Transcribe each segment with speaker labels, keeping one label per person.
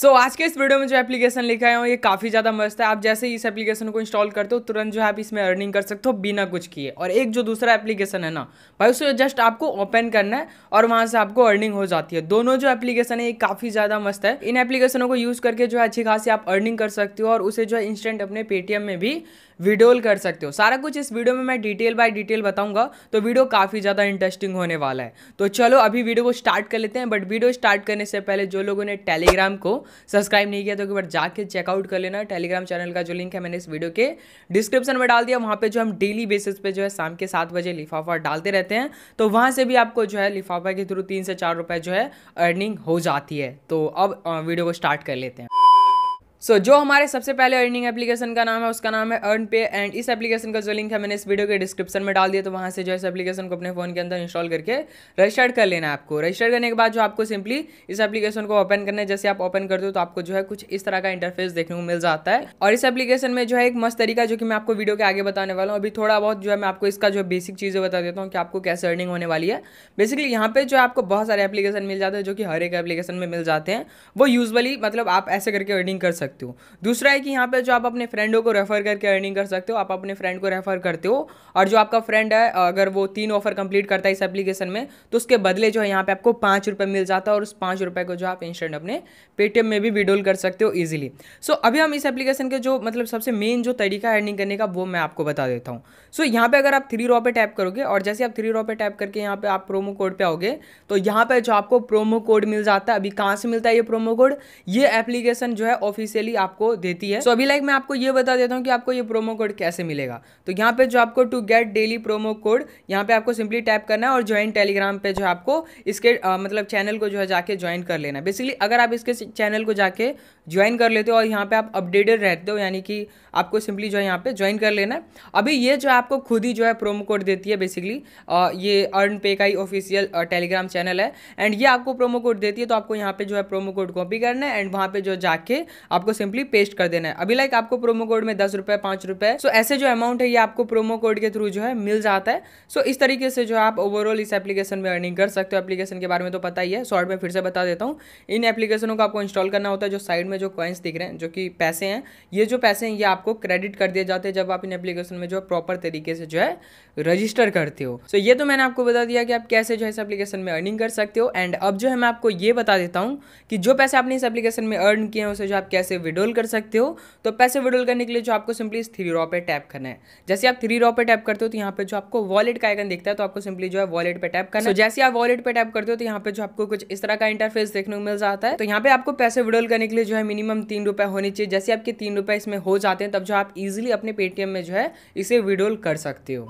Speaker 1: सो so, आज के इस वीडियो में जो एप्लीकेशन लिखा आया हूँ ये काफ़ी ज़्यादा मस्त है आप जैसे ही इस एप्लीकेशन को इंस्टॉल करते हो तुरंत जो है आप इसमें अर्निंग कर सकते हो बिना कुछ किए और एक जो दूसरा एप्लीकेशन है ना भाई उसे जस्ट आपको ओपन करना है और वहाँ से आपको अर्निंग हो जाती है दोनों जो एप्लीकेशन है ये काफ़ी ज़्यादा मस्त है इन एप्लीकेशनों को यूज़ करके जो है अच्छी खासी आप अर्निंग कर सकते हो और उसे जो है इंस्टेंट अपने पेटीएम में भी विड्रोल कर सकते हो सारा कुछ इस वीडियो में मैं डिटेल बाय डिटेल बताऊंगा तो वीडियो काफ़ी ज़्यादा इंटरेस्टिंग होने वाला है तो चलो अभी वीडियो को स्टार्ट कर लेते हैं बट वीडियो स्टार्ट करने से पहले जो लोगों ने टेलीग्राम को सब्सक्राइब नहीं किया तो एक बार जाके चेकआउट कर लेना टेलीग्राम चैनल का जो लिंक है मैंने इस वीडियो के डिस्क्रिप्शन में डाल दिया वहाँ पर जो हम डेली बेसिस पे जो है शाम के सात बजे लिफाफा डालते रहते हैं तो वहाँ से भी आपको जो है लिफाफा के थ्रू तीन से चार रुपये जो है अर्निंग हो जाती है तो अब वीडियो को स्टार्ट कर लेते हैं सो so, जो हमारे सबसे पहले अर्निंग एप्लीकेशन का नाम है उसका नाम है अर्न पे एंड इस एप्लीकेशन का जो लिंक है मैंने इस वीडियो के डिस्क्रिप्शन में डाल दिया तो वहाँ से जो इस एप्लीकेशन को अपने फ़ोन के अंदर इंस्टॉल करके रजिस्टर्ड कर लेना है आपको रजिस्टर्ड करने के बाद जो आपको सिंपली इस एप्लीकेशन को ओपन करना है जैसे आप ओपन करते हो तो आपको जो है कुछ इस तरह का इंटरफेस देखने को मिल जाता है और इस एप्लीकेशन में जो है एक मस्त तरीका जो कि मैं आपको वीडियो के आगे बताने वाला हूँ अभी थोड़ा बहुत जो है मैं आपको इसका जो बेसिक चीज़ें बता देता हूँ कि आपको कैसे अर्निंग होने वाली है बेसिकली यहाँ पे जो आपको बहुत सारे एप्लीकेशन मिल जाते हैं जो कि हर एक एप्लीकेशन में मिल जाते हैं वो यूजली मतलब आप ऐसे करके अर्निंग कर सकते सकते हो दूसरा है कि यहाँ पे जो आप अपने फ्रेंडों को रेफर करके अर्निंग कर सकते हो आप अपने फ्रेंड को रेफर करते हो और जो आपका फ्रेंड है अगर वो तीन ऑफर कंप्लीट करता है इस एप्लीकेशन में तो उसके बदले जो है यहाँ पे आपको पाँच रुपये मिल जाता है और उस पाँच रुपये को जो आप इंस्टेंट अपने पेटीएम में भी विड्रोल कर सकते हो ईजिली सो so, अभी हम इस एप्लीकेशन के जो मतलब सबसे मेन जो तरीका है अर्निंग करने का वो मैं आपको बता देता हूँ सो so, यहाँ पर अगर आप थ्री रॉ पे टैप करोगे और जैसे आप थ्री रॉ पे टैप करके यहाँ पे आप प्रोमो कोड पे आओगे तो यहाँ पर जो आपको प्रोमो कोड मिल जाता है अभी कहाँ से मिलता है ये प्रोमो कोड ये एप्लीकेशन जो है ऑफिस ऑफिशियली आपको देती है सो so, अभी लाइक मैं आपको ये बता देता हूँ कि आपको ये प्रोमो कोड कैसे मिलेगा तो यहाँ पे जो आपको to get daily promo code यहाँ पे आपको सिंपली टैप करना है और ज्वाइन टेलीग्राम पे जो आपको इसके आ, मतलब चैनल को जो है जाके ज्वाइन कर लेना है बेसिकली अगर आप इसके चैनल को जाके ज्वाइन कर लेते हो और यहाँ पे आप अपडेटेड रहते हो यानी कि आपको सिंपली जो है यहाँ पे ज्वाइन कर लेना है अभी ये जो आपको खुद ही जो है प्रोमो कोड देती है बेसिकली ये अर्न पे का ही ऑफिशियल टेलीग्राम चैनल है एंड ये आपको प्रोमो कोड देती है तो आपको यहाँ पे जो है प्रोमो कोड कॉपी करना है एंड वहाँ पे जो जाके आप आपको सिंपली पेस्ट कर देना है अभी लाइक आपको प्रोमो कोड में दस रुपए पांच रुपए सो ऐसे जो अमाउंट है ये आपको प्रोमो कोड के थ्रू जो है मिल जाता है सो इस तरीके से जो आप ओवरऑल इस एप्लीकेशन में अर्निंग कर सकते हो एप्लीकेशन के बारे में तो पता ही है शॉर्ट में फिर से बता देता हूँ इन एप्लीकेशनों को आपको इंस्टॉल करना होता है जो साइड में जो कॉइन्स दिख रहे हैं जो कि पैसे हैं ये जो पैसे हैं ये आपको क्रेडिट कर दिए जाते हैं जब आप इन एप्लीकेशन में जो प्रॉपर तरीके से जो है रजिस्टर करते हो सो so, ये तो मैंने आपको बता दिया कि आप कैसे जो है इस एप्लीकेशन में अर्निंग कर सकते हो एंड अब जो है मैं आपको ये बता देता हूँ कि जो पैसे आपने इस एप्लीकेशन में अर्न किए हैं उसे जो आप कैसे पैसे विड्रोल कर सकते हो तो पैसे विड्रोल करने के लिए जो आपको सिंपली इस थ्री रॉ पे टैप करना है जैसे आप थ्री रॉ पे टैप करते हो तो यहाँ पे जो आपको वॉलेट का आइकन दिखता है तो आपको सिंपली जो है वॉलेट पे टैप करना है so, जैसे आप वॉलेट पे टैप करते हो तो यहाँ पे जो आपको कुछ इस तरह का इंटरफेस देखने को मिल जाता है तो यहाँ पे आपको पैसे विड्रोल करने के लिए जो है मिनिमम तीन रुपए होने चाहिए जैसे आपके तीन रुपए इसमें हो जाते हैं तब जो आप इजिली अपने पेटीएम में जो है इसे विड्रोल कर सकते हो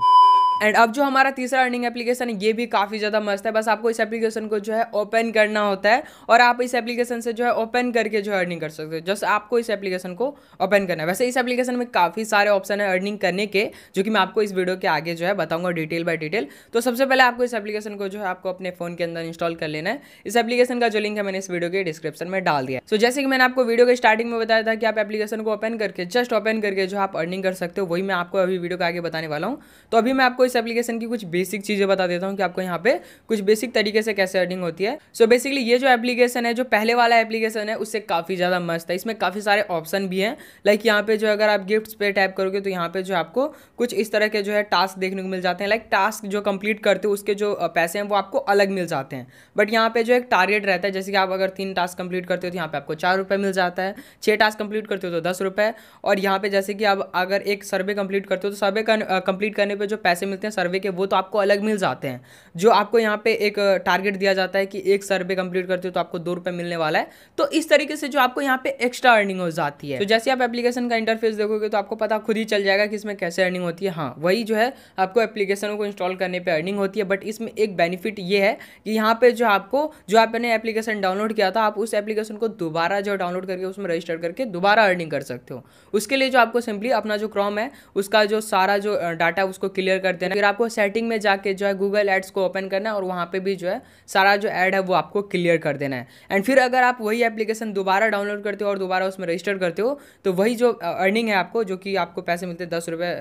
Speaker 1: एंड अब जो हमारा तीसरा अर्निंग एप्लीकेशन है ये भी काफ़ी ज़्यादा मस्त है बस आपको इस एप्लीकेशन को जो है ओपन करना होता है और आप इस एप्लीकेशन से जो है ओपन करके जो है अर्निंग कर सकते हो जस्ट आपको इस एप्लीकेशन को ओपन करना है वैसे इस एप्लीकेशन में काफ़ी सारे ऑप्शन है अर्निंग करने के जो कि मैं आपको इस वीडियो के आगे जो है बताऊँगा डिटेल बाई डिटेल तो सबसे पहले आपको इस एप्लीकेशन को जो है आपको अपने फ़ोन के अंदर इंस्टॉल कर लेना है इस एप्लीकेशन का जो लिंक है मैंने इस वीडियो के डिस्क्रिप्शन में डाल दिया सो जैसे कि मैंने आपको वीडियो के स्टार्टिंग में बताया था कि आप एप्लीकेशन को ओपन करके जस्ट ओपन करके जो आप अर्निंग कर सकते हो वही मैं आपको अभी वीडियो के आगे बताने वाला हूँ तो अभी मैं आपको इस एप्लीकेशन की कुछ बेसिक चीज़ें बता देता हूँ कि आपको यहाँ पे कुछ बेसिक तरीके से कैसे अर्निंग होती है सो so बेसिकली ये जो एप्लीकेशन है जो पहले वाला एप्लीकेशन है उससे काफ़ी ज़्यादा मस्त है इसमें काफ़ी सारे ऑप्शन भी हैं लाइक like यहाँ पे जो अगर आप गिफ्ट पे टाइप करोगे तो यहाँ पे जो आपको कुछ इस तरह के जो है टास्क देखने को मिल जाते हैं लाइक like टास्क जो कंप्लीट करते हो उसके जो पैसे हैं वो आपको अलग मिल जाते हैं बट यहाँ पे जो एक टारगेट रहता है जैसे कि आप अगर तीन टास्क कंप्लीट करते हो तो यहाँ पे आपको चार रुपये मिल जाता है छह टास्क कंप्लीट करते हो तो दस रुपये और यहाँ पे जैसे कि आप अगर एक सर्वे कंप्लीट करते हो तो सर्वे कंप्लीट करने पर जो पैसे मिलते हैं सर्वे के वो तो आपको अलग मिल जाते हैं जो आपको यहाँ पे एक टारगेट दिया जाता है कि एक सर्वे कंप्लीट करते हो तो आपको दो रुपये मिलने वाला है तो इस तरीके से जो आपको यहाँ पे एक्स्ट्रा अर्निंग हो जाती है तो जैसे आप एप्लीकेशन का इंटरफेस देखोगे तो आपको पता खुद ही चल जाएगा कि इसमें कैसे अर्निंग होती है हाँ वही जो है आपको एप्लीकेशन को इंस्टॉल करने पर अर्निंग होती है बट इसमें एक बेनिफिट ये है कि यहाँ पर जो आपको जो आपने एप्लीकेशन डाउनलोड किया था आप उस एप्लीकेशन को दोबारा जो डाउनलोड करके उसमें रजिस्टर करके दोबारा अर्निंग कर सकते हो उसके लिए जो आपको सिंपली अपना जो क्रॉम है उसका जो सारा जो डाटा उसको क्लियर कर देना देना फिर आपको सेटिंग में जाके जो है गूगल एड्स को ओपन करना है और वहाँ पे भी जो है सारा जो ऐड है वो आपको क्लियर कर देना है एंड फिर अगर आप वही एप्लीकेशन दोबारा डाउनलोड करते हो और दोबारा उसमें रजिस्टर करते हो तो वही जो अर्निंग है आपको जो कि आपको पैसे मिलते हैं दस रुपये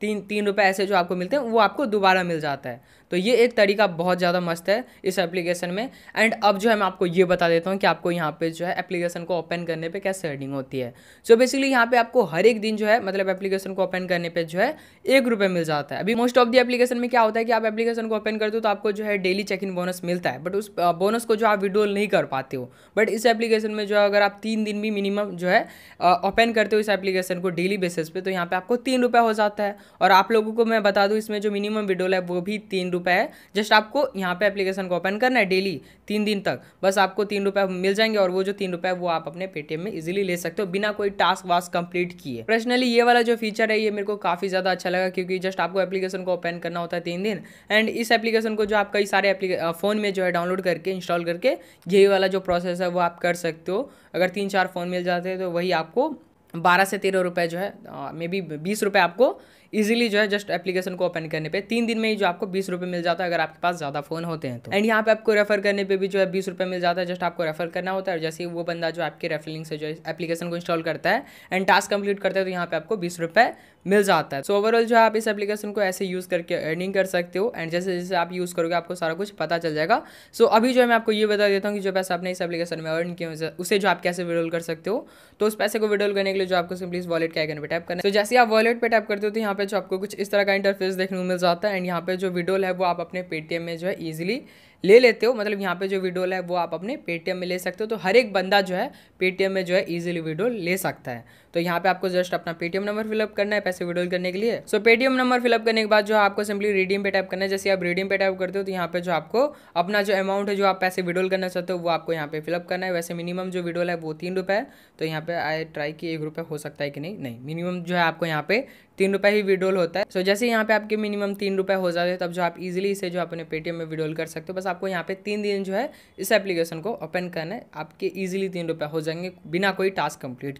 Speaker 1: तीन तीन रुपये ऐसे जो आपको मिलते हैं वो आपको दोबारा मिल जाता है तो ये एक तरीका बहुत ज़्यादा मस्त है इस एप्लीकेशन में एंड अब जो है मैं आपको ये बता देता हूँ कि आपको यहाँ पे जो है एप्लीकेशन को ओपन करने पे क्या सेटिंग होती है सो बेसिकली यहाँ पे आपको हर एक दिन जो है मतलब एप्लीकेशन को ओपन करने पे जो है एक रुपये मिल जाता है अभी मोस्ट ऑफ द एप्लीकेशन में क्या होता है कि आप एप्लीकेशन को ओपन करते हो तो आपको जो है डेली चेक इन बोनस मिलता है बट उस बोनस को जो आप विड्रोल नहीं कर पाते हो बट इस एप्लीकेशन में जो है अगर आप तीन दिन भी मिनिमम जो है ओपन करते हो इस एप्लीकेशन को डेली बेसिस पे तो यहाँ पे आपको तीन रुपये हो जाता है और आप लोगों को मैं बता दूँ इसमें जो मिनिमम विड्रोल है वो भी तीन रुपये है जस्ट आपको यहाँ पे एप्लीकेशन को ओपन करना है डेली तीन दिन तक बस आपको तीन रुपये मिल जाएंगे और वो जो तीन रुपये वो आप अपने पेटीएम में इजीली ले सकते हो बिना कोई टास्क वास्क कंप्लीट किए पर्सनली ये वाला जो फीचर है ये मेरे को काफ़ी ज़्यादा अच्छा लगा क्योंकि जस्ट आपको एप्लीकेशन को ओपन करना होता है तीन दिन एंड इस एप्लीकेशन को जो आप कई सारे फ़ोन में जो है डाउनलोड करके इंस्टॉल करके यही वाला जो प्रोसेस है वो आप कर सकते हो अगर तीन चार फ़ोन मिल जाते हैं तो वही आपको बारह से तेरह रुपये जो है मे बी बीस रुपये आपको इजिली जो है जस्ट एप्लीकेशन को ओपन करने पे तीन दिन में ही जो आपको बीस रुपये मिल जाता है अगर आपके पास ज़्यादा फ़ोन होते हैं तो एंड यहाँ पे आपको रेफर करने पे भी जो है बीस रुपये मिल जाता है जस्ट आपको रेफर करना होता है और जैसे वो बंदा जो आपके रेफरिंग से जो है एप्लीकेशन को इंस्टॉल करता है एंड टास्क कंप्लीट करता है तो यहाँ पे आपको बीस रुपये मिल जाता है सो so, ओवरऑल जो है आप इस एप्लीकेशन को ऐसे यूज़ करके अर्निंग कर सकते हो एंड जैसे जैसे आप यूज़ करोगे आपको सारा कुछ पता चल जाएगा सो so, अभी जो है मैं आपको ये बता देता हूँ कि जो पैसा आपने इस एप्लीकेशन में अर्न किया उसे जो आप कैसे विड्रोल कर सकते हो तो उस पैसे को विड्रोल करने के लिए जो आपको सिंपली इस वॉलेट के आइकन पर टैप करना है तो so, जैसे आप वॉलेट पर टैप करते हो तो यहाँ पे जो आपको कुछ इस तरह का इंटरफेस देखने को मिल जाता है एंड यहाँ पे जो वीडियो है वो आप अपने पेटीएम में जो है ईजिली ले लेते हो मतलब यहाँ पे जो वीडियो है वो आप अपने पेटीएम में ले सकते हो तो हर एक बंदा जो है पेटीएम में जो है ईजिली वीडियो ले सकता है तो यहाँ पे आपको जस्ट अपना पेटीएम नंबर फिलअप करना है पैसे विड्रॉल करने के लिए सो पेटीएम नंबर फिलअप करने के बाद जो आपको सिंपली रिडीम पे टाइप करना है जैसे आप रिडीम पे टाइप करते हो तो यहाँ पे जो आपको अपना जो अमाउंट है जो आप पैसे विड्रॉल करना चाहते हो वो आपको यहाँ पे फिलअप करना है वैसे मिनिमम जो विड्रॉल है वो तीन रुपये है तो यहाँ पे आई ट्राई कि एक रुपये हो सकता है कि नहीं नहीं मिनिमम जो है आपको यहाँ पे तीन रुपये ही विड्रॉल होता है सो so, जैसे यहाँ पे आपके मिनिमम तीन रुपये हो जाते हैं तब जो आप इजिली इसे जो अपने पेटीएम में विड्रॉल कर सकते हो बस आपको यहाँ पे तीन दिन जो है इस एप्लीकेशन को ओपन करना है आपके इजिली तीन रुपये हो जाएंगे बिना कोई टास्क कंप्लीट